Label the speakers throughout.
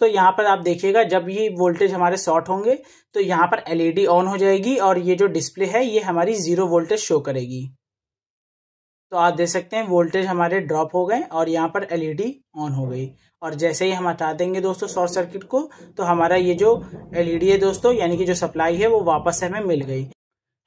Speaker 1: तो यहाँ पर आप देखिएगा जब ये वोल्टेज हमारे शॉर्ट होंगे तो यहाँ पर एलईडी ऑन e हो जाएगी और ये जो डिस्प्ले है ये हमारी जीरो वोल्टेज शो करेगी तो आप देख सकते हैं वोल्टेज हमारे ड्रॉप हो गए और यहाँ पर एलईडी ऑन e हो गई और जैसे ही हम हटा देंगे दोस्तों शॉर्ट सर्किट को तो हमारा ये जो एलईडी e है दोस्तों यानी कि जो सप्लाई है वो वापस हमें मिल गई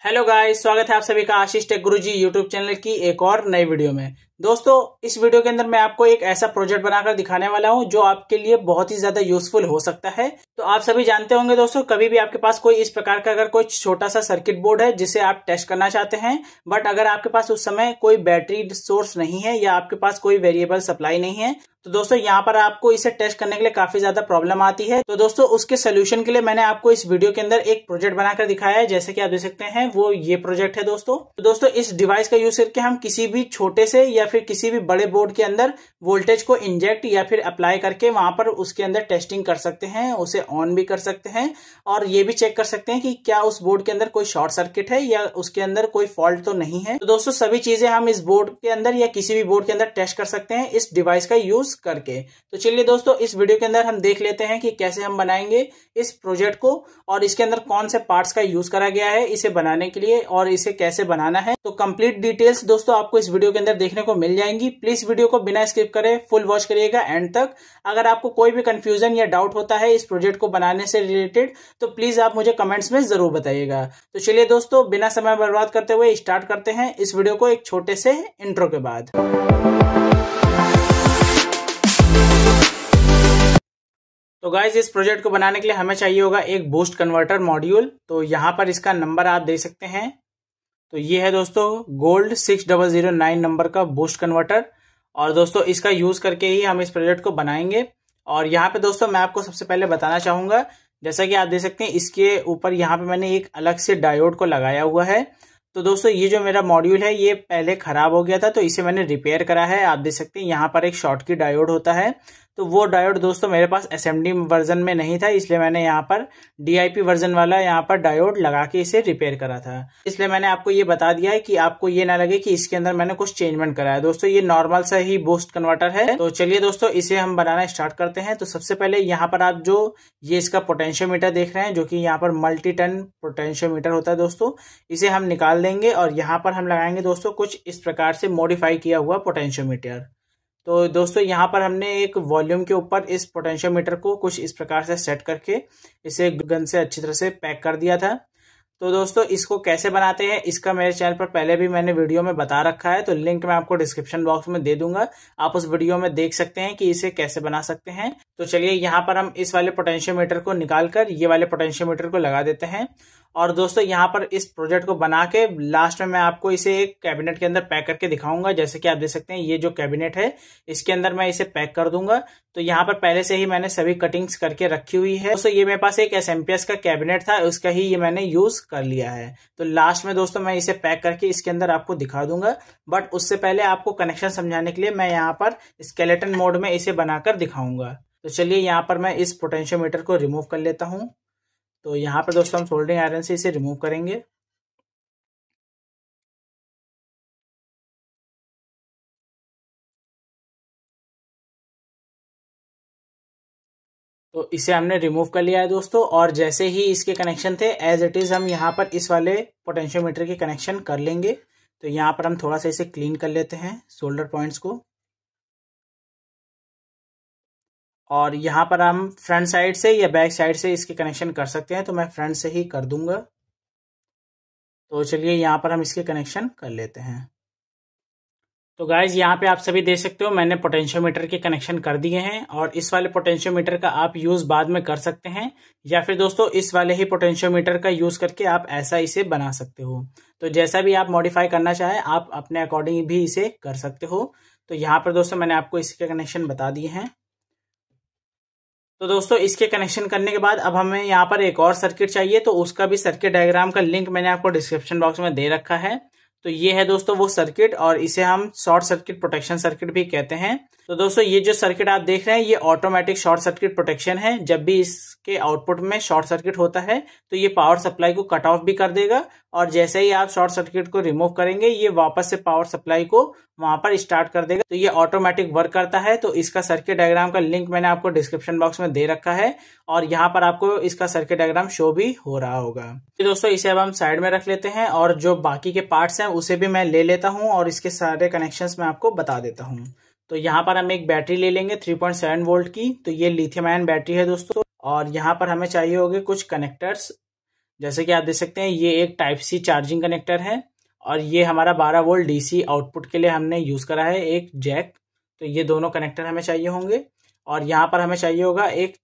Speaker 1: हेलो गाइस स्वागत है आप सभी का Ashish tech Guruji YouTube channel की एक और नई वीडियो में दोस्तों इस वीडियो के अंदर मैं आपको एक ऐसा प्रोजेक्ट बनाकर दिखाने वाला हूं जो आपके लिए बहुत ही ज्यादा यूजफुल हो सकता है तो आप सभी जानते होंगे दोस्तों कभी भी आपके पास कोई इस प्रकार का अगर कोई छोटा सा सर्किट बोर्ड है जिसे आप टेस्ट करना चाहते हैं बट अगर आपके पास उस समय कोई बैटरी सोर्स नहीं है या आपके पास कोई वेरिएबल सप्लाई नहीं है तो दोस्तों यहाँ पर आपको इसे टेस्ट करने के लिए काफी ज्यादा प्रॉब्लम आती है तो दोस्तों उसके सोल्यूशन के लिए मैंने आपको इस वीडियो के अंदर एक प्रोजेक्ट बनाकर दिखाया है जैसे कि आप देख सकते हैं वो ये प्रोजेक्ट है दोस्तों तो दोस्तों इस डिवाइस का यूज करके हम किसी भी छोटे से या फिर किसी भी बड़े बोर्ड के अंदर वोल्टेज को इंजेक्ट या फिर अप्लाई करके वहां पर उसके अंदर टेस्टिंग कर सकते हैं उसे ऑन भी कर सकते हैं और ये भी चेक कर सकते हैं कि क्या उस बोर्ड के अंदर कोई शॉर्ट सर्किट है या उसके अंदर कोई फॉल्ट तो नहीं है तो दोस्तों सभी चीजें हम इस बोर्ड के अंदर या किसी भी बोर्ड के अंदर टेस्ट कर सकते हैं इस डिवाइस का यूज करके तो चलिए दोस्तों इस वीडियो के अंदर हम देख लेते हैं कि कैसे हम बनाएंगे इस प्रोजेक्ट को और इसके अंदर कौन से पार्ट्स का यूज करा गया है इसे बनाने के लिए और इसे कैसे बनाना है तो कंप्लीट डिटेल्स दोस्तों आपको इस वीडियो के अंदर देखने को मिल जाएंगी प्लीज वीडियो को बिना स्किप करे फुल वॉच करिएगा एंड तक अगर आपको कोई भी कंफ्यूजन या डाउट होता है इस प्रोजेक्ट को बनाने से रिलेटेड तो प्लीज आप मुझे कमेंट्स में जरूर बताइएगा तो चलिए दोस्तों बिना समय बर्बाद करते हुए स्टार्ट करते हैं इस वीडियो को एक छोटे से इंट्रो के बाद तो गाइज इस प्रोजेक्ट को बनाने के लिए हमें चाहिए होगा एक बूस्ट कन्वर्टर मॉड्यूल तो यहाँ पर इसका नंबर आप दे सकते हैं तो ये है दोस्तों gold six double zero nine number का बूस्ट कन्वर्टर और दोस्तों इसका यूज करके ही हम इस प्रोजेक्ट को बनाएंगे और यहाँ पे दोस्तों मैं आपको सबसे पहले बताना चाहूंगा जैसा कि आप देख सकते हैं इसके ऊपर यहाँ पे मैंने एक अलग से डायोड को लगाया हुआ है तो दोस्तों ये जो मेरा मॉड्यूल है ये पहले खराब हो गया था तो इसे मैंने रिपेयर करा है आप देख सकते हैं यहाँ पर एक शॉर्ट की डायोड होता है तो वो डायोड दोस्तों मेरे पास एस वर्जन में नहीं था इसलिए मैंने यहाँ पर डी वर्जन वाला यहाँ पर डायोड लगा के इसे रिपेयर करा था इसलिए मैंने आपको ये बता दिया है कि आपको ये ना लगे कि इसके अंदर मैंने कुछ चेंजमेंट करा है दोस्तों ये नॉर्मल सा ही बोस्ट कन्वर्टर है तो चलिए दोस्तों इसे हम बनाना स्टार्ट करते हैं तो सबसे पहले यहाँ पर आप जो ये इसका पोटेंशियो देख रहे हैं जो की यहाँ पर मल्टी टन पोटेंशियो होता है दोस्तों इसे हम निकाल देंगे और यहाँ पर हम लगाएंगे दोस्तों कुछ इस प्रकार से मॉडिफाई किया हुआ पोटेंशियो तो दोस्तों यहाँ पर हमने एक वॉल्यूम के ऊपर इस पोटेंशियोमीटर को कुछ इस प्रकार से सेट करके इसे गन से अच्छी तरह से पैक कर दिया था तो दोस्तों इसको कैसे बनाते हैं इसका मेरे चैनल पर पहले भी मैंने वीडियो में बता रखा है तो लिंक मैं आपको डिस्क्रिप्शन बॉक्स में दे दूंगा आप उस वीडियो में देख सकते हैं कि इसे कैसे बना सकते हैं तो चलिए यहाँ पर हम इस वाले पोटेंशियोमीटर को निकालकर ये वाले पोटेंशियोमीटर को लगा देते हैं और दोस्तों यहाँ पर इस प्रोजेक्ट को बना के लास्ट में मैं आपको इसे एक कैबिनेट के अंदर पैक करके दिखाऊंगा जैसे कि आप देख सकते हैं ये जो कैबिनेट है इसके अंदर मैं इसे पैक कर दूंगा तो यहाँ पर पहले से ही मैंने सभी कटिंग्स करके रखी हुई है दोस्तों ये मेरे पास एक एस का कैबिनेट था उसका ही ये मैंने यूज कर लिया है तो लास्ट में दोस्तों मैं इसे पैक करके इसके अंदर आपको दिखा दूंगा बट उससे पहले आपको कनेक्शन समझाने के लिए मैं यहाँ पर स्केलेटन मोड में इसे बनाकर दिखाऊंगा तो चलिए यहाँ पर मैं
Speaker 2: इस पोटेंशियोमीटर को रिमूव कर लेता हूँ तो यहाँ पर दोस्तों हम सोल्डिंग आयरन से इसे रिमूव करेंगे तो इसे हमने रिमूव कर लिया है दोस्तों और जैसे ही इसके कनेक्शन थे एज इट इज हम यहाँ पर इस
Speaker 1: वाले पोटेंशियोमीटर के कनेक्शन कर लेंगे तो यहाँ पर हम थोड़ा सा इसे क्लीन कर लेते हैं सोल्डर पॉइंट्स को और यहाँ पर हम फ्रंट साइड से या बैक साइड से इसके कनेक्शन कर सकते हैं तो मैं फ्रंट से ही कर दूंगा तो चलिए यहाँ पर हम इसके कनेक्शन कर लेते हैं तो गाइज यहाँ पे आप सभी देख सकते हो मैंने पोटेंशियोमीटर के कनेक्शन कर दिए हैं और इस वाले पोटेंशियोमीटर का आप यूज़ बाद में कर सकते हैं या फिर दोस्तों इस वाले ही पोटेंशियोमीटर का यूज़ करके आप ऐसा इसे बना सकते हो तो जैसा भी आप मॉडिफाई करना चाहें आप अपने अकॉर्डिंग भी इसे कर सकते हो तो यहाँ पर दोस्तों मैंने आपको इसके कनेक्शन बता दिए हैं तो दोस्तों इसके कनेक्शन करने के बाद अब हमें यहाँ पर एक और सर्किट चाहिए तो उसका भी सर्किट डायग्राम का लिंक मैंने आपको डिस्क्रिप्शन बॉक्स में दे रखा है तो ये है दोस्तों वो सर्किट और इसे हम शॉर्ट सर्किट प्रोटेक्शन सर्किट भी कहते हैं तो दोस्तों ये जो सर्किट आप देख रहे हैं ये ऑटोमेटिक शॉर्ट सर्किट प्रोटेक्शन है जब भी इसके आउटपुट में शॉर्ट सर्किट होता है तो ये पावर सप्लाई को कट ऑफ भी कर देगा और जैसे ही आप शॉर्ट सर्किट को रिमूव करेंगे ये वापस से पावर सप्लाई को वहां पर स्टार्ट कर देगा तो ये ऑटोमेटिक वर्क करता है तो इसका सर्किट डायग्राम का लिंक मैंने आपको डिस्क्रिप्शन बॉक्स में दे रखा है और यहाँ पर आपको इसका सर्किट डायग्राम शो भी हो रहा होगा तो दोस्तों इसे अब हम साइड में रख लेते हैं और जो बाकी के पार्ट्स हैं उसे भी मैं ले लेता हूँ और इसके सारे कनेक्शन मैं आपको बता देता हूँ तो यहाँ पर हम एक बैटरी ले लेंगे थ्री वोल्ट की तो ये लिथियम आयन बैटरी है दोस्तों और यहाँ पर हमें चाहिए होगी कुछ कनेक्टर्स जैसे कि आप देख सकते हैं ये एक टाइप सी चार्जिंग कनेक्टर है और ये हमारा बारह वोल्ट डीसी आउटपुट के लिए हमने यूज़ करा है एक जैक तो ये दोनों कनेक्टर हमें चाहिए होंगे और यहाँ पर हमें चाहिए होगा एक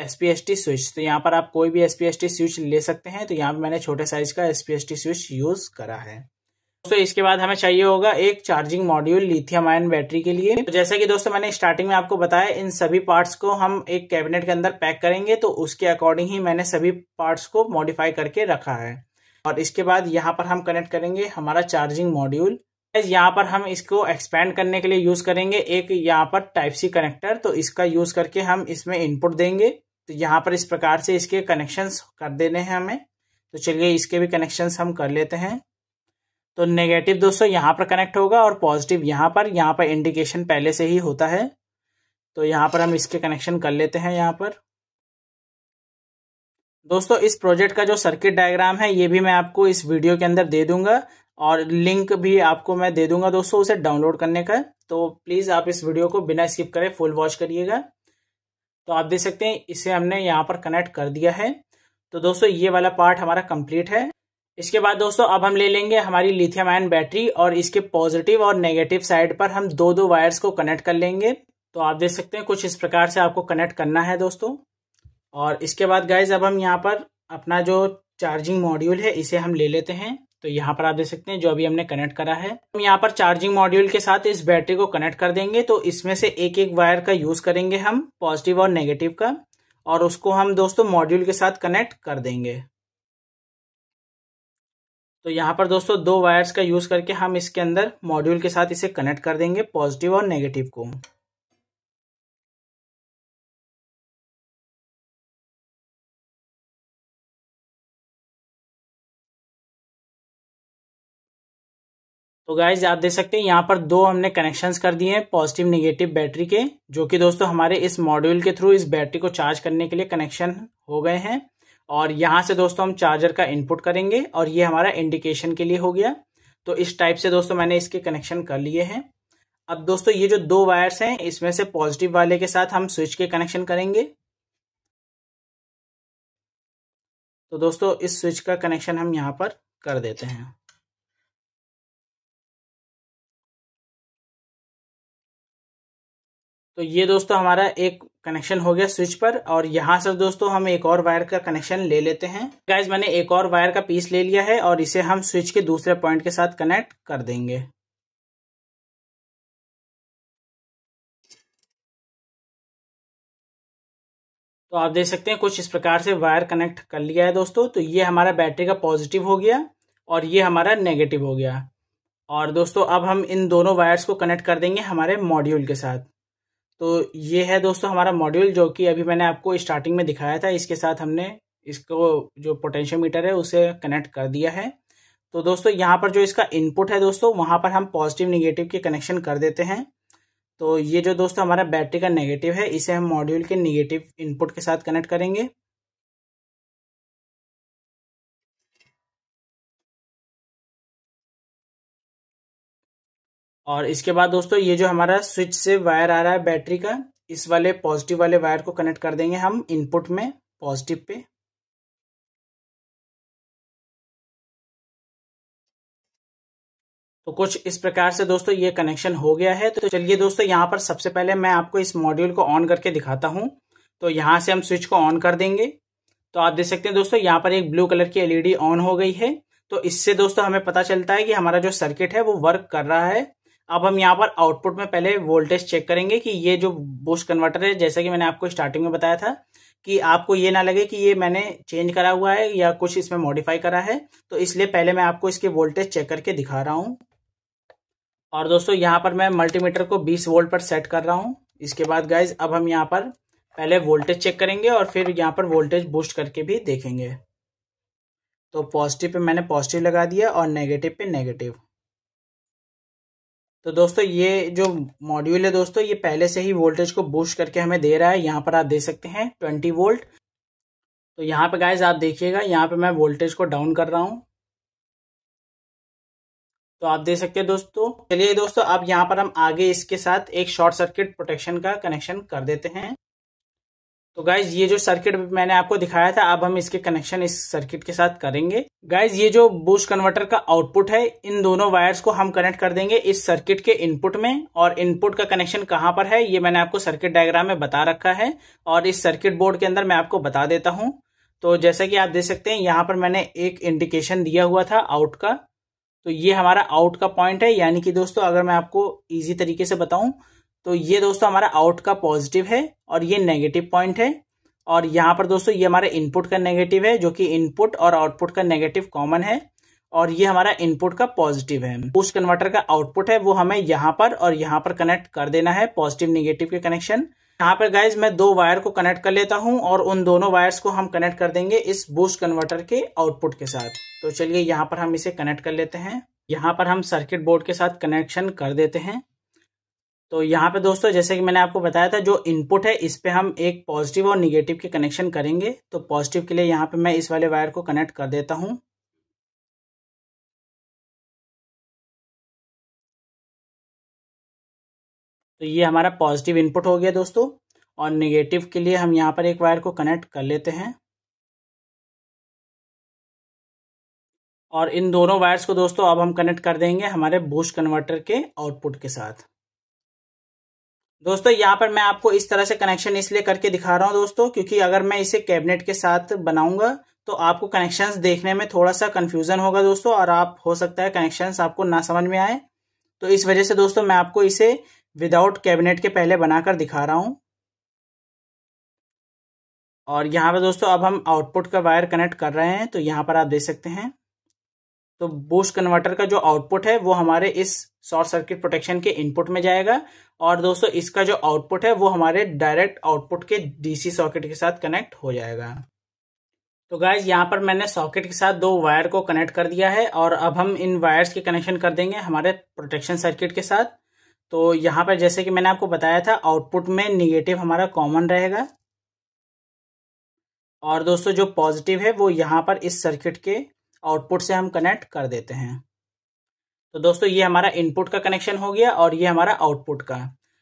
Speaker 1: एस पी स्विच तो यहाँ पर आप कोई भी एस पी स्विच ले सकते हैं तो यहाँ पर मैंने छोटे साइज का एस पी स्विच यूज़ करा है दोस्तों इसके बाद हमें चाहिए होगा एक charging module lithium ion battery के लिए तो जैसा कि दोस्तों मैंने स्टार्टिंग में आपको बताया इन सभी पार्ट्स को हम एक कैबिनेट के अंदर पैक करेंगे तो उसके अकॉर्डिंग ही मैंने सभी पार्ट्स को मॉडिफाई करके रखा है और इसके बाद यहाँ पर हम कनेक्ट करेंगे हमारा चार्जिंग मॉड्यूल यहाँ पर हम इसको एक्सपेंड करने के लिए यूज करेंगे एक यहाँ पर टाइप सी कनेक्टर तो इसका यूज करके हम इसमें इनपुट देंगे तो यहाँ पर इस प्रकार से इसके कनेक्शंस कर देने हैं हमें तो चलिए इसके भी कनेक्शंस हम कर लेते हैं तो नेगेटिव दोस्तों यहाँ पर कनेक्ट होगा और पॉजिटिव यहाँ पर यहाँ पर इंडिकेशन पहले से ही होता है तो यहाँ पर हम इसके कनेक्शन कर लेते हैं यहाँ पर दोस्तों इस प्रोजेक्ट का जो सर्किट डायग्राम है ये भी मैं आपको इस वीडियो के अंदर दे दूंगा और लिंक भी आपको मैं दे दूंगा दोस्तों उसे डाउनलोड करने का तो प्लीज़ आप इस वीडियो को बिना स्किप करें फुल वॉच करिएगा तो आप देख सकते हैं इसे हमने यहाँ पर कनेक्ट कर दिया है तो दोस्तों ये वाला पार्ट हमारा कंप्लीट है इसके बाद दोस्तों अब हम ले लेंगे हमारी लिथियम आयन बैटरी और इसके पॉजिटिव और नेगेटिव साइड पर हम दो दो वायर्स को कनेक्ट कर लेंगे तो आप देख सकते हैं कुछ इस प्रकार से आपको कनेक्ट करना है दोस्तों और इसके बाद गाइज अब हम यहाँ पर अपना जो चार्जिंग मॉड्यूल है इसे हम ले लेते हैं तो यहाँ पर आप देख सकते हैं जो अभी हमने कनेक्ट करा है हम यहाँ पर चार्जिंग मॉड्यूल के साथ इस बैटरी को कनेक्ट कर देंगे तो इसमें से एक एक वायर का यूज करेंगे हम पॉजिटिव और नेगेटिव का और उसको हम दोस्तों मॉड्यूल के साथ कनेक्ट कर देंगे तो यहाँ पर दोस्तों दो वायर्स का यूज करके हम इसके अंदर मॉड्यूल के साथ इसे कनेक्ट कर देंगे
Speaker 2: पॉजिटिव और नेगेटिव को तो गाइज आप देख सकते हैं यहाँ पर दो हमने कनेक्शंस
Speaker 1: कर दिए हैं पॉजिटिव नेगेटिव बैटरी के जो कि दोस्तों हमारे इस मॉड्यूल के थ्रू इस बैटरी को चार्ज करने के लिए कनेक्शन हो गए हैं और यहाँ से दोस्तों हम चार्जर का इनपुट करेंगे और ये हमारा इंडिकेशन के लिए हो गया तो इस टाइप से दोस्तों मैंने इसके कनेक्शन कर लिए हैं अब दोस्तों ये जो दो वायर्स हैं इसमें से पॉजिटिव वाले के साथ हम स्विच के कनेक्शन करेंगे
Speaker 2: तो दोस्तों इस स्विच का कनेक्शन हम यहाँ पर कर देते हैं तो ये दोस्तों हमारा एक कनेक्शन हो गया स्विच पर और
Speaker 1: यहाँ से दोस्तों हम एक और वायर का कनेक्शन ले लेते हैं गाइज मैंने एक और वायर का पीस ले लिया है और
Speaker 2: इसे हम स्विच के दूसरे पॉइंट के साथ कनेक्ट कर देंगे तो आप देख सकते हैं कुछ इस प्रकार से वायर कनेक्ट कर लिया है दोस्तों तो ये हमारा बैटरी का पॉजिटिव हो गया
Speaker 1: और ये हमारा नेगेटिव हो गया और दोस्तों अब हम इन दोनों वायर्स को कनेक्ट कर देंगे हमारे मॉड्यूल के साथ तो ये है दोस्तों हमारा मॉड्यूल जो कि अभी मैंने आपको स्टार्टिंग में दिखाया था इसके साथ हमने इसको जो पोटेंशियल मीटर है उसे कनेक्ट कर दिया है तो दोस्तों यहाँ पर जो इसका इनपुट है दोस्तों वहाँ पर हम पॉजिटिव निगेटिव के कनेक्शन कर देते हैं तो ये जो दोस्तों हमारा बैटरी का नेगेटिव है इसे हम मॉड्यूल के निगेटिव इनपुट के साथ
Speaker 2: कनेक्ट करेंगे और इसके बाद दोस्तों ये
Speaker 1: जो हमारा स्विच से वायर आ रहा है बैटरी का इस वाले पॉजिटिव वाले वायर को कनेक्ट कर देंगे हम
Speaker 2: इनपुट में पॉजिटिव पे तो कुछ इस प्रकार से दोस्तों ये कनेक्शन हो गया है
Speaker 1: तो चलिए दोस्तों यहाँ पर सबसे पहले मैं आपको इस मॉड्यूल को ऑन करके दिखाता हूं तो यहाँ से हम स्विच को ऑन कर देंगे तो आप देख सकते हैं दोस्तों यहाँ पर एक ब्लू कलर की एलईडी ऑन हो गई है तो इससे दोस्तों हमें पता चलता है कि हमारा जो सर्किट है वो वर्क कर रहा है अब हम यहाँ पर आउटपुट में पहले वोल्टेज चेक करेंगे कि ये जो बूस्ट कन्वर्टर है जैसा कि मैंने आपको स्टार्टिंग में बताया था कि आपको ये ना लगे कि ये मैंने चेंज करा हुआ है या कुछ इसमें मॉडिफाई करा है तो इसलिए पहले मैं आपको इसके वोल्टेज चेक करके दिखा रहा हूँ और दोस्तों यहाँ पर मैं मल्टीमीटर को 20 वोल्ट पर सेट कर रहा हूँ इसके बाद गाइज अब हम यहाँ पर पहले वोल्टेज चेक करेंगे और फिर यहाँ पर वोल्टेज बूस्ट करके भी देखेंगे तो पॉजिटिव पे मैंने पॉजिटिव लगा दिया और नेगेटिव पे नेगेटिव तो दोस्तों ये जो मॉड्यूल है दोस्तों ये पहले से ही वोल्टेज को बूस्ट करके हमें दे रहा है यहाँ पर आप दे सकते हैं ट्वेंटी वोल्ट तो यहाँ पे गाइज आप देखिएगा यहाँ पे मैं वोल्टेज को डाउन कर रहा हूँ तो आप दे सकते हैं दोस्तों चलिए दोस्तों अब यहाँ पर हम आगे इसके साथ एक शॉर्ट सर्किट प्रोटेक्शन का कनेक्शन कर देते हैं तो गाइज ये जो सर्किट मैंने आपको दिखाया था अब हम इसके कनेक्शन इस सर्किट के साथ करेंगे गाइज ये जो बूस्ट कन्वर्टर का आउटपुट है इन दोनों वायर्स को हम कनेक्ट कर देंगे इस सर्किट के इनपुट में और इनपुट का कनेक्शन कहाँ पर है ये मैंने आपको सर्किट डायग्राम में बता रखा है और इस सर्किट बोर्ड के अंदर मैं आपको बता देता हूँ तो जैसा कि आप देख सकते हैं यहाँ पर मैंने एक इंडिकेशन दिया हुआ था आउट का तो ये हमारा आउट का पॉइंट है यानी कि दोस्तों अगर मैं आपको ईजी तरीके से बताऊं तो ये दोस्तों हमारा आउट का पॉजिटिव है और ये नेगेटिव पॉइंट है और यहाँ पर दोस्तों ये हमारा इनपुट का नेगेटिव है जो कि इनपुट और आउटपुट का नेगेटिव कॉमन है और ये हमारा इनपुट का पॉजिटिव है बूस्ट कन्वर्टर का आउटपुट है वो हमें यहाँ पर और यहाँ पर कनेक्ट कर देना है पॉजिटिव निगेटिव के कनेक्शन यहाँ पर गाइज मैं दो वायर को कनेक्ट कर लेता हूँ और उन दोनों वायर्स को हम कनेक्ट कर देंगे इस बूस्ट कन्वर्टर के आउटपुट के साथ तो चलिए यहाँ पर हम इसे कनेक्ट कर लेते हैं यहाँ पर हम सर्किट बोर्ड के साथ कनेक्शन कर देते हैं तो यहाँ पे दोस्तों जैसे कि मैंने आपको बताया था जो इनपुट है इस पर हम एक पॉजिटिव और निगेटिव के
Speaker 2: कनेक्शन करेंगे तो पॉजिटिव के लिए यहाँ पे मैं इस वाले वायर को कनेक्ट कर देता हूँ तो ये हमारा पॉजिटिव इनपुट हो गया दोस्तों और निगेटिव के लिए हम यहाँ पर एक वायर को कनेक्ट कर लेते हैं और
Speaker 1: इन दोनों वायर्स को दोस्तों अब हम कनेक्ट कर देंगे हमारे बूस्ट कन्वर्टर के आउटपुट के साथ दोस्तों यहाँ पर मैं आपको इस तरह से कनेक्शन इसलिए करके दिखा रहा हूँ दोस्तों क्योंकि अगर मैं इसे कैबिनेट के साथ बनाऊंगा तो आपको कनेक्शंस देखने में थोड़ा सा कन्फ्यूज़न होगा दोस्तों और आप हो सकता है कनेक्शंस आपको ना समझ में आए तो इस वजह से दोस्तों मैं आपको इसे विदाउट कैबिनेट के पहले बनाकर दिखा रहा हूँ और यहाँ पर दोस्तों अब हम आउटपुट का वायर कनेक्ट कर रहे हैं तो यहाँ पर आप देख सकते हैं तो बूस्ट कन्वर्टर का जो आउटपुट है वो हमारे इस शॉर्ट सर्किट प्रोटेक्शन के इनपुट में जाएगा और दोस्तों इसका जो आउटपुट है वो हमारे डायरेक्ट आउटपुट के डीसी सॉकेट के साथ कनेक्ट हो जाएगा तो गाइज यहाँ पर मैंने सॉकेट के साथ दो वायर को कनेक्ट कर दिया है और अब हम इन वायर्स के कनेक्शन कर देंगे हमारे प्रोटेक्शन सर्किट के साथ तो यहाँ पर जैसे कि मैंने आपको बताया था आउटपुट में निगेटिव हमारा कॉमन रहेगा और दोस्तों जो पॉजिटिव है वो यहाँ पर इस सर्किट के आउटपुट से हम कनेक्ट कर देते हैं तो दोस्तों ये हमारा इनपुट का कनेक्शन हो गया और ये हमारा आउटपुट का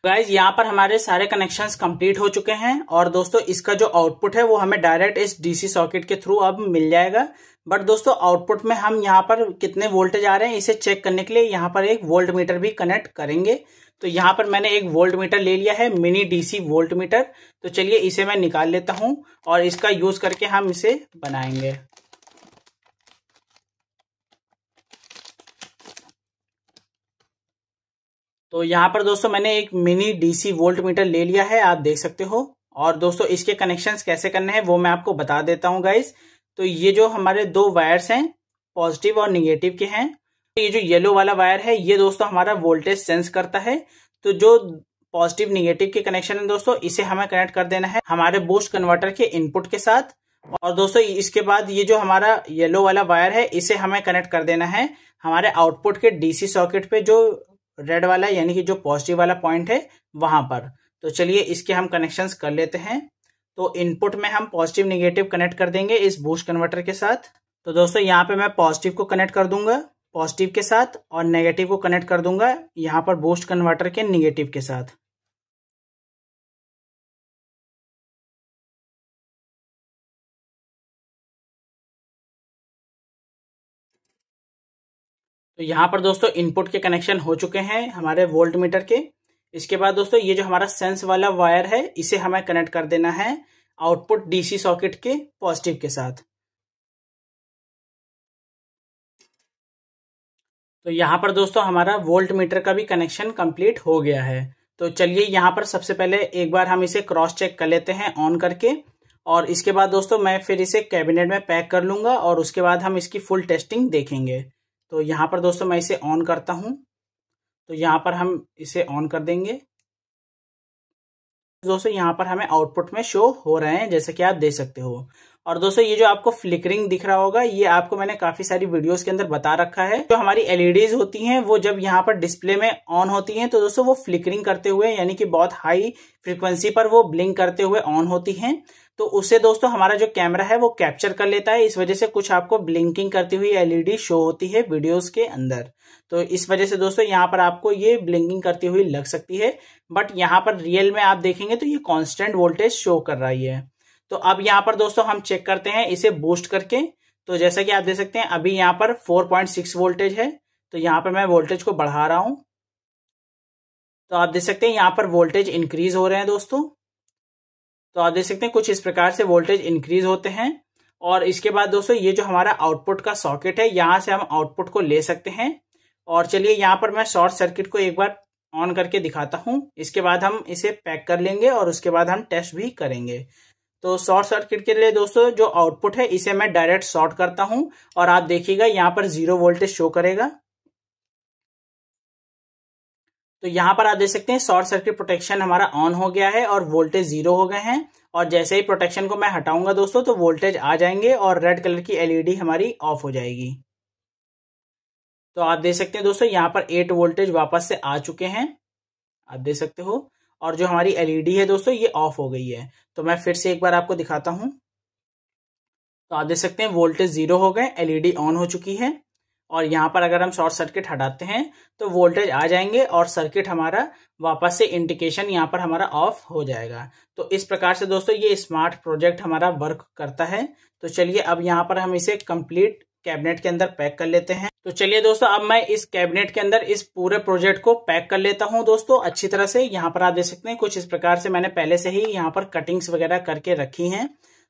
Speaker 1: गाइज यहाँ पर हमारे सारे कनेक्शंस कंप्लीट हो चुके हैं और दोस्तों इसका जो आउटपुट है वो हमें डायरेक्ट इस डीसी सॉकेट के थ्रू अब मिल जाएगा बट दोस्तों आउटपुट में हम यहाँ पर कितने वोल्टेज आ रहे हैं इसे चेक करने के लिए यहाँ पर एक वोल्ट मीटर भी कनेक्ट करेंगे तो यहाँ पर मैंने एक वोल्ट मीटर ले लिया है मिनी डीसी वोल्ट मीटर तो चलिए इसे मैं निकाल लेता हूँ और इसका यूज करके हम इसे बनाएंगे तो यहाँ पर दोस्तों मैंने एक मिनी डीसी वोल्ट मीटर ले लिया है आप देख सकते हो और दोस्तों इसके कनेक्शंस कैसे करने हैं वो मैं आपको बता देता हूँ गाइज तो ये जो हमारे दो वायर्स हैं पॉजिटिव और निगेटिव के हैं तो ये जो येलो वाला वायर है ये दोस्तों हमारा वोल्टेज सेंस करता है तो जो पॉजिटिव निगेटिव के कनेक्शन है दोस्तों इसे हमें कनेक्ट कर देना है हमारे बूस्ट कन्वर्टर के इनपुट के साथ और दोस्तों इसके बाद ये जो हमारा येलो वाला वायर है इसे हमें कनेक्ट कर देना है हमारे आउटपुट के डीसी सॉकेट पे जो रेड वाला यानी कि जो पॉजिटिव वाला पॉइंट है वहां पर तो चलिए इसके हम कनेक्शंस कर लेते हैं तो इनपुट में हम पॉजिटिव निगेटिव कनेक्ट कर देंगे इस बूस्ट कन्वर्टर के साथ तो दोस्तों यहाँ पे मैं पॉजिटिव को कनेक्ट कर दूंगा पॉजिटिव के साथ और नेगेटिव को कनेक्ट कर दूंगा यहाँ पर बूस्ट कन्वर्टर के निगेटिव
Speaker 2: के साथ तो यहाँ पर दोस्तों इनपुट के कनेक्शन हो चुके हैं हमारे वोल्ट मीटर के
Speaker 1: इसके बाद दोस्तों ये जो हमारा सेंस वाला वायर है इसे हमें कनेक्ट कर देना है आउटपुट डीसी सॉकेट के पॉजिटिव के साथ तो यहाँ पर दोस्तों हमारा वोल्ट मीटर का भी कनेक्शन कंप्लीट हो गया है तो चलिए यहाँ पर सबसे पहले एक बार हम इसे क्रॉस चेक कर लेते हैं ऑन करके और इसके बाद दोस्तों मैं फिर इसे कैबिनेट में पैक कर लूंगा और उसके बाद हम इसकी फुल टेस्टिंग देखेंगे तो यहाँ पर दोस्तों मैं इसे ऑन करता हूँ तो यहाँ पर हम इसे ऑन कर देंगे दोस्तों यहाँ पर हमें आउटपुट में शो हो रहे हैं जैसे कि आप देख सकते हो और दोस्तों ये जो आपको फ्लिकरिंग दिख रहा होगा ये आपको मैंने काफी सारी वीडियोस के अंदर बता रखा है जो हमारी एलईडीज e होती हैं वो जब यहाँ पर डिस्प्ले में ऑन होती हैं तो दोस्तों वो फ्लिकरिंग करते हुए यानी कि बहुत हाई फ्रिक्वेंसी पर वो ब्लिंक करते हुए ऑन होती हैं तो उससे दोस्तों हमारा जो कैमरा है वो कैप्चर कर लेता है इस वजह से कुछ आपको ब्लिंकिंग करती हुई एलईडी शो e होती है वीडियोस के अंदर तो इस वजह से दोस्तों यहाँ पर आपको ये ब्लिंकिंग करती हुई लग सकती है बट यहाँ पर रियल में आप देखेंगे तो ये कांस्टेंट वोल्टेज शो कर रही है तो अब यहाँ पर दोस्तों हम चेक करते हैं इसे बूस्ट करके तो जैसा कि आप देख सकते हैं अभी यहाँ पर 4.6 वोल्टेज है तो यहाँ पर मैं वोल्टेज को बढ़ा रहा हूं तो आप देख सकते हैं यहाँ पर वोल्टेज इंक्रीज हो रहे हैं दोस्तों तो आप देख सकते हैं कुछ इस प्रकार से वोल्टेज इंक्रीज होते हैं और इसके बाद दोस्तों ये जो हमारा आउटपुट का सॉकेट है यहां से हम आउटपुट को ले सकते हैं और चलिए यहाँ पर मैं शॉर्ट सर्किट को एक बार ऑन करके दिखाता हूं इसके बाद हम इसे पैक कर लेंगे और उसके बाद हम टेस्ट भी करेंगे तो शॉर्ट सर्किट के लिए दोस्तों जो आउटपुट है इसे मैं डायरेक्ट शॉर्ट करता हूं और आप देखिएगा यहां पर जीरो वोल्टेज शो करेगा तो यहां पर आप देख सकते हैं शॉर्ट सर्किट प्रोटेक्शन हमारा ऑन हो गया है और वोल्टेज जीरो हो गए हैं और जैसे ही प्रोटेक्शन को मैं हटाऊंगा दोस्तों तो वोल्टेज आ जाएंगे और रेड कलर की एलईडी हमारी ऑफ हो जाएगी तो आप देख सकते हैं दोस्तों यहां पर एट वोल्टेज वापस से आ चुके हैं आप देख सकते हो और जो हमारी एलईडी e है दोस्तों ये ऑफ हो गई है तो मैं फिर से एक बार आपको दिखाता हूं तो आप देख सकते हैं वोल्टेज जीरो हो गए एलईडी ऑन e हो चुकी है और यहां पर अगर हम शॉर्ट सर्किट हटाते हैं तो वोल्टेज आ जाएंगे और सर्किट हमारा वापस से इंडिकेशन यहाँ पर हमारा ऑफ हो जाएगा तो इस प्रकार से दोस्तों ये स्मार्ट प्रोजेक्ट हमारा वर्क करता है तो चलिए अब यहाँ पर हम इसे कंप्लीट कैबिनेट के अंदर पैक कर लेते हैं तो चलिए दोस्तों अब मैं इस कैबिनेट के अंदर इस पूरे प्रोजेक्ट को पैक कर लेता हूं दोस्तों अच्छी तरह से यहाँ पर आप देख सकते हैं कुछ इस प्रकार से मैंने पहले से ही यहाँ पर कटिंग्स वगैरह करके रखी हैं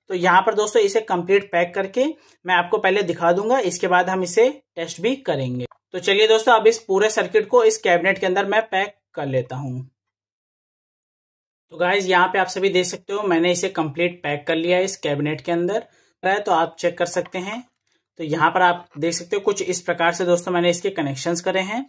Speaker 1: तो यहाँ पर दोस्तों इसे कंप्लीट पैक करके मैं आपको पहले दिखा दूंगा इसके बाद हम इसे टेस्ट भी करेंगे तो चलिए दोस्तों अब इस पूरे सर्किट को इस कैबिनेट के अंदर मैं पैक कर लेता हूँ तो गाइज यहाँ पे आप सभी देख सकते हो मैंने इसे कम्प्लीट पैक कर लिया इस कैबिनेट के अंदर तो आप चेक कर सकते हैं तो यहाँ पर आप देख सकते हो कुछ इस प्रकार से दोस्तों मैंने इसके कनेक्शंस करे हैं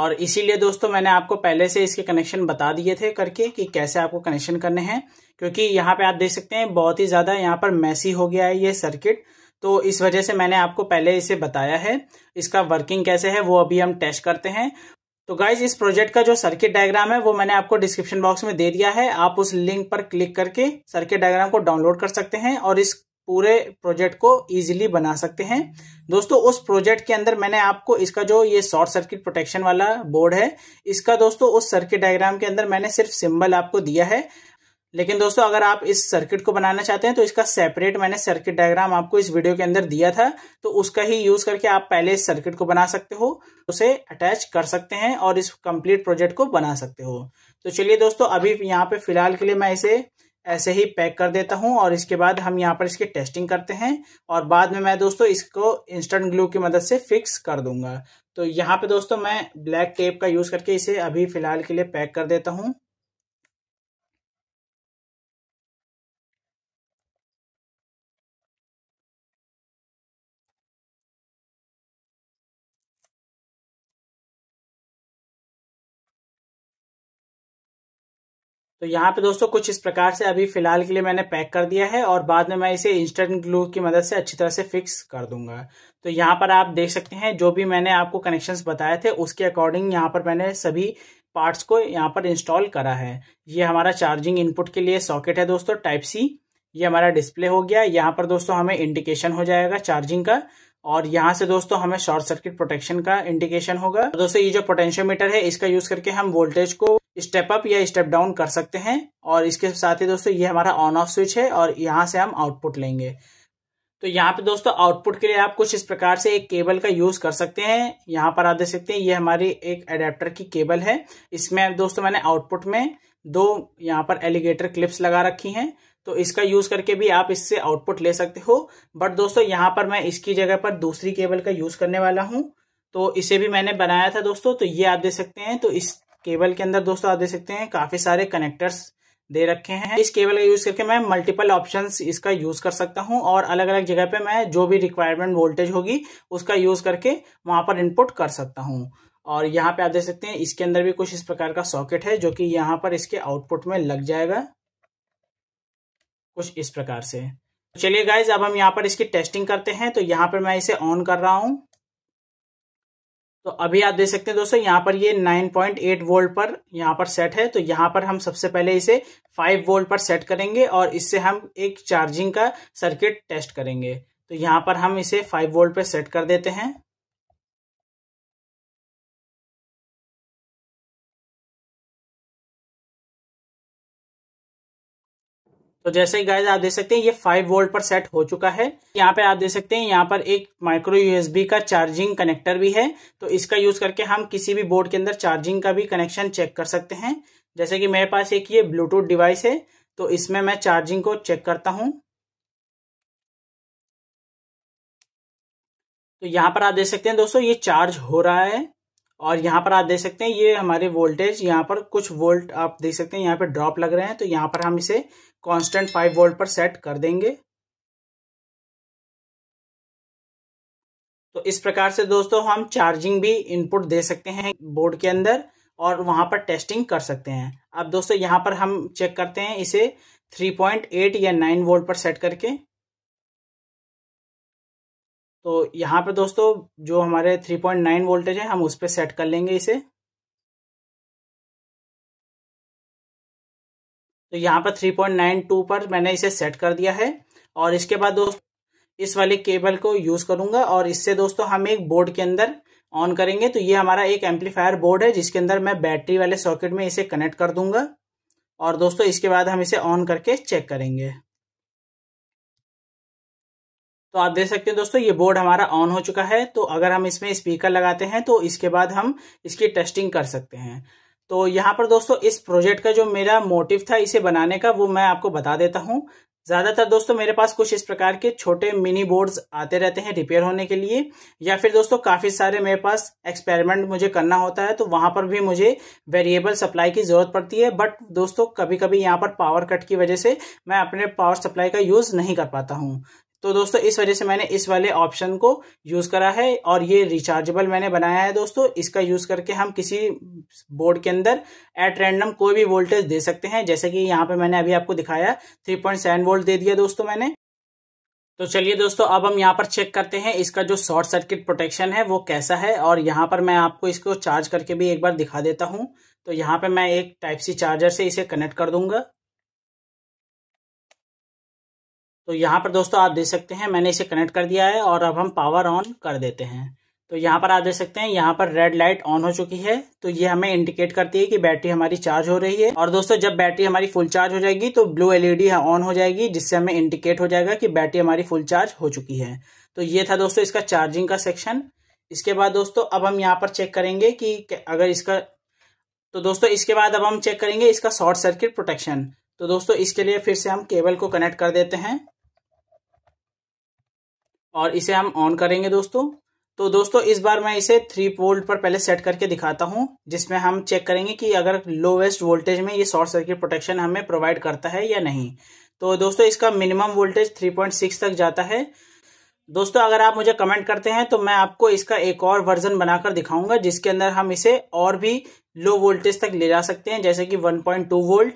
Speaker 1: और इसीलिए दोस्तों मैंने आपको पहले से इसके कनेक्शन बता दिए थे करके कि कैसे आपको कनेक्शन करने हैं क्योंकि यहाँ पे आप देख सकते हैं बहुत ही ज़्यादा यहाँ पर मैसी हो गया है ये सर्किट तो इस वजह से मैंने आपको पहले इसे बताया है इसका वर्किंग कैसे है वो अभी हम टेस्ट करते हैं तो गाइज इस प्रोजेक्ट का जो सर्किट डायग्राम है वो मैंने आपको डिस्क्रिप्शन बॉक्स में दे दिया है आप उस लिंक पर क्लिक करके सर्किट डायग्राम को डाउनलोड कर सकते हैं और इस पूरे प्रोजेक्ट को इजीली बना सकते हैं दोस्तों उस प्रोजेक्ट के अंदर मैंने आपको इसका जो ये शॉर्ट सर्किट प्रोटेक्शन वाला बोर्ड है इसका दोस्तों उस सर्किट डायग्राम के अंदर मैंने सिर्फ सिंबल आपको दिया है लेकिन दोस्तों अगर आप इस सर्किट को बनाना चाहते हैं तो इसका सेपरेट मैंने सर्किट डायग्राम आपको इस वीडियो के अंदर दिया था तो उसका ही यूज करके आप पहले इस सर्किट को बना सकते हो उसे अटैच कर सकते हैं और इस कंप्लीट प्रोजेक्ट को बना सकते हो तो चलिए दोस्तों अभी यहाँ पे फिलहाल के लिए मैं इसे ऐसे ही पैक कर देता हूँ और इसके बाद हम यहाँ पर इसकी टेस्टिंग करते हैं और बाद में मैं दोस्तों इसको इंस्टेंट ग्लू की मदद से फिक्स कर दूंगा तो यहाँ पे दोस्तों मैं ब्लैक टेप का यूज़ करके इसे अभी फ़िलहाल के लिए पैक कर देता
Speaker 2: हूँ तो यहाँ पे दोस्तों कुछ इस प्रकार से अभी फिलहाल के लिए मैंने पैक कर दिया है और
Speaker 1: बाद में मैं इसे इंस्टेंट ग्लू की मदद से अच्छी तरह से फिक्स कर दूंगा तो यहाँ पर आप देख सकते हैं जो भी मैंने आपको कनेक्शंस बताए थे उसके अकॉर्डिंग यहाँ पर मैंने सभी पार्ट्स को यहाँ पर इंस्टॉल करा है ये हमारा चार्जिंग इनपुट के लिए सॉकेट है दोस्तों टाइप सी ये हमारा डिस्प्ले हो गया यहाँ पर दोस्तों हमें इंडिकेशन हो जाएगा चार्जिंग का और यहाँ से दोस्तों हमें शॉर्ट सर्किट प्रोटेक्शन का इंडिकेशन होगा दोस्तों ये जो पोटेंशियोमीटर है इसका यूज करके हम वोल्टेज को स्टेप अप या स्टेप डाउन कर सकते हैं और इसके साथ ही दोस्तों ये हमारा ऑन ऑफ स्विच है और यहाँ से हम आउटपुट लेंगे तो यहाँ पे दोस्तों आउटपुट के लिए आप कुछ इस प्रकार से एक केबल का यूज कर सकते हैं यहाँ पर आप देख सकते हैं ये हमारी एक एडेप्टर की केबल है इसमें दोस्तों मैंने आउटपुट में दो यहाँ पर एलिगेटर क्लिप्स लगा रखी हैं तो इसका यूज करके भी आप इससे आउटपुट ले सकते हो बट दोस्तों यहाँ पर मैं इसकी जगह पर दूसरी केबल का यूज करने वाला हूँ तो इसे भी मैंने बनाया था दोस्तों तो ये आप देख सकते हैं तो इस केबल के अंदर दोस्तों आप देख सकते हैं काफी सारे कनेक्टर्स दे रखे हैं इस केबल का यूज करके मैं मल्टीपल ऑप्शंस इसका यूज कर सकता हूं और अलग अलग जगह पे मैं जो भी रिक्वायरमेंट वोल्टेज होगी उसका यूज करके वहां पर इनपुट कर सकता हूं और यहां पे आप देख सकते हैं इसके अंदर भी कुछ इस प्रकार का सॉकेट है जो कि यहाँ पर इसके आउटपुट में लग जाएगा कुछ इस प्रकार से चलिए गाइज अब हम यहाँ पर इसकी टेस्टिंग करते हैं तो यहाँ पर मैं इसे ऑन कर रहा हूँ तो अभी आप देख सकते हैं दोस्तों यहाँ पर ये 9.8 वोल्ट पर यहाँ पर सेट है तो यहाँ पर हम सबसे पहले इसे 5 वोल्ट पर सेट करेंगे और इससे हम एक चार्जिंग का
Speaker 2: सर्किट टेस्ट करेंगे तो यहाँ पर हम इसे 5 वोल्ट पर सेट कर देते हैं तो जैसे ही गाइज आप देख सकते हैं ये फाइव
Speaker 1: वोल्ट पर सेट हो चुका है यहाँ पे आप देख सकते हैं यहाँ पर एक माइक्रो यूएसबी का चार्जिंग कनेक्टर भी है तो इसका यूज करके हम किसी भी बोर्ड के अंदर चार्जिंग का भी कनेक्शन चेक कर सकते हैं जैसे कि मेरे पास एक ये ब्लूटूथ डिवाइस है तो इसमें मैं चार्जिंग को चेक करता हूं तो यहां पर आप देख सकते हैं दोस्तों ये चार्ज हो रहा है और यहाँ पर आप देख सकते हैं ये हमारे वोल्टेज यहां पर कुछ वोल्ट आप देख सकते हैं यहाँ पर ड्रॉप लग रहे हैं तो यहाँ पर हम इसे कांस्टेंट फाइव वोल्ट पर सेट कर देंगे तो इस प्रकार से दोस्तों हम चार्जिंग भी इनपुट दे सकते हैं बोर्ड के अंदर और वहां पर टेस्टिंग कर सकते हैं अब दोस्तों यहां पर हम चेक करते हैं इसे 3.8 या 9 वोल्ट पर सेट करके
Speaker 2: तो यहां पर दोस्तों जो हमारे 3.9 वोल्टेज है हम उस पर सेट कर लेंगे इसे
Speaker 1: तो यहाँ पर 3.92 पर मैंने इसे सेट कर दिया है और इसके बाद दोस्त इस वाले केबल को यूज करूंगा और इससे दोस्तों हम एक बोर्ड के अंदर ऑन करेंगे तो ये हमारा एक एम्पलीफायर बोर्ड है जिसके अंदर मैं बैटरी वाले सॉकेट में इसे कनेक्ट कर दूंगा और दोस्तों इसके बाद हम इसे ऑन करके चेक करेंगे तो आप देख सकते हैं दोस्तों ये बोर्ड हमारा ऑन हो चुका है तो अगर हम इसमें स्पीकर लगाते हैं तो इसके बाद हम इसकी टेस्टिंग कर सकते हैं तो यहाँ पर दोस्तों इस प्रोजेक्ट का जो मेरा मोटिव था इसे बनाने का वो मैं आपको बता देता हूँ ज़्यादातर दोस्तों मेरे पास कुछ इस प्रकार के छोटे मिनी बोर्ड्स आते रहते हैं रिपेयर होने के लिए या फिर दोस्तों काफ़ी सारे मेरे पास एक्सपेरिमेंट मुझे करना होता है तो वहां पर भी मुझे वेरिएबल सप्लाई की ज़रूरत पड़ती है बट दोस्तों कभी कभी यहाँ पर पावर कट की वजह से मैं अपने पावर सप्लाई का यूज़ नहीं कर पाता हूँ तो दोस्तों इस वजह से मैंने इस वाले ऑप्शन को यूज करा है और ये रिचार्जेबल मैंने बनाया है दोस्तों इसका यूज करके हम किसी बोर्ड के अंदर एट रैंडम कोई भी वोल्टेज दे सकते हैं जैसे कि यहाँ पे मैंने अभी आपको दिखाया 3.7 वोल्ट दे दिया दोस्तों मैंने तो चलिए दोस्तों अब हम यहाँ पर चेक करते हैं इसका जो शॉर्ट सर्किट प्रोटेक्शन है वो कैसा है और यहाँ पर मैं आपको इसको चार्ज करके भी एक बार दिखा देता हूँ तो यहाँ पे मैं एक टाइप सी चार्जर से इसे कनेक्ट कर दूंगा तो यहाँ पर दोस्तों आप देख सकते हैं मैंने इसे कनेक्ट कर दिया है और अब हम पावर ऑन कर देते हैं तो यहाँ पर आप देख सकते हैं यहाँ पर रेड लाइट ऑन हो चुकी है तो ये हमें इंडिकेट करती है कि बैटरी हमारी चार्ज हो रही है और दोस्तों जब बैटरी हमारी फुल चार्ज हो जाएगी तो ब्लू एलईडी ऑन हो जाएगी जिससे हमें इंडिकेट हो जाएगा कि बैटरी हमारी फुल चार्ज हो चुकी है तो ये था दोस्तों इसका चार्जिंग का सेक्शन इसके बाद दोस्तों अब हम यहाँ पर चेक करेंगे कि अगर इसका तो दोस्तों इसके बाद अब हम चेक करेंगे इसका शॉर्ट सर्किट प्रोटेक्शन तो दोस्तों इसके लिए फिर से हम केबल को कनेक्ट कर देते हैं और इसे हम ऑन करेंगे दोस्तों तो दोस्तों इस बार मैं इसे थ्री वोल्ट पर पहले सेट करके दिखाता हूं जिसमें हम चेक करेंगे कि अगर लोवेस्ट वोल्टेज में ये शॉर्ट सर्किट प्रोटेक्शन हमें प्रोवाइड करता है या नहीं तो दोस्तों इसका मिनिमम वोल्टेज 3.6 तक जाता है दोस्तों अगर आप मुझे कमेंट करते हैं तो मैं आपको इसका एक और वर्जन बनाकर दिखाऊंगा जिसके अंदर हम इसे और भी लो वोल्टेज तक ले जा सकते हैं जैसे कि वन वोल्ट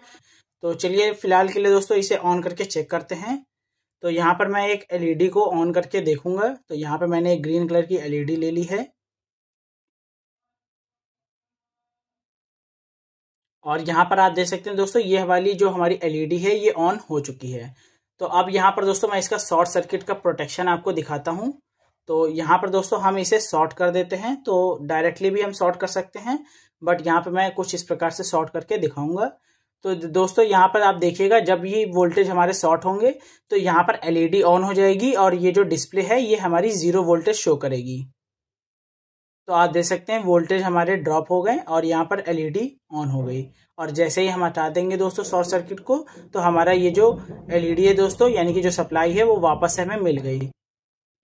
Speaker 1: तो चलिए फिलहाल के लिए दोस्तों इसे ऑन करके चेक करते हैं तो यहाँ पर मैं एक एलईडी e को ऑन करके देखूंगा तो यहाँ पर मैंने एक ग्रीन कलर की एलईडी e ले ली है और यहाँ पर आप देख सकते हैं दोस्तों ये वाली जो हमारी एलईडी e है ये ऑन हो चुकी है तो अब यहाँ पर दोस्तों मैं इसका शॉर्ट सर्किट का प्रोटेक्शन आपको दिखाता हूँ तो यहाँ पर दोस्तों हम इसे शॉर्ट कर देते हैं तो डायरेक्टली भी हम शॉर्ट कर सकते हैं बट यहाँ पर मैं कुछ इस प्रकार से शॉर्ट करके दिखाऊंगा तो दोस्तों यहाँ पर आप देखिएगा जब ये वोल्टेज हमारे शॉर्ट होंगे तो यहाँ पर एलईडी ऑन e हो जाएगी और ये जो डिस्प्ले है ये हमारी जीरो वोल्टेज शो करेगी तो आप देख सकते हैं वोल्टेज हमारे ड्रॉप हो गए और यहाँ पर एलईडी ऑन e हो गई और जैसे ही हम हटा देंगे दोस्तों शॉर्ट सर्किट को तो हमारा ये जो एलईडी e है दोस्तों यानी कि जो सप्लाई है वो वापस हमें मिल गई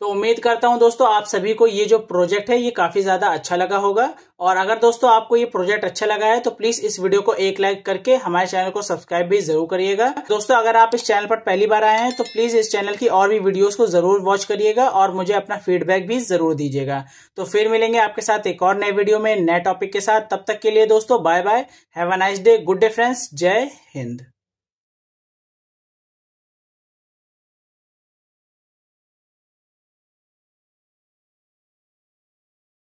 Speaker 1: तो उम्मीद करता हूं दोस्तों आप सभी को ये जो प्रोजेक्ट है ये काफ़ी ज़्यादा अच्छा लगा होगा और अगर दोस्तों आपको ये प्रोजेक्ट अच्छा लगा है तो प्लीज़ इस वीडियो को एक लाइक करके हमारे चैनल को सब्सक्राइब भी जरूर करिएगा दोस्तों अगर आप इस चैनल पर पहली बार आए हैं तो प्लीज़ इस चैनल की और भी वीडियोज़ को ज़रूर वॉच करिएगा और मुझे अपना फीडबैक भी ज़रूर दीजिएगा तो फिर मिलेंगे आपके साथ एक और नए वीडियो में नए टॉपिक के साथ तब तक के लिए दोस्तों bye bye have a nice day good day
Speaker 2: friends जय हिंद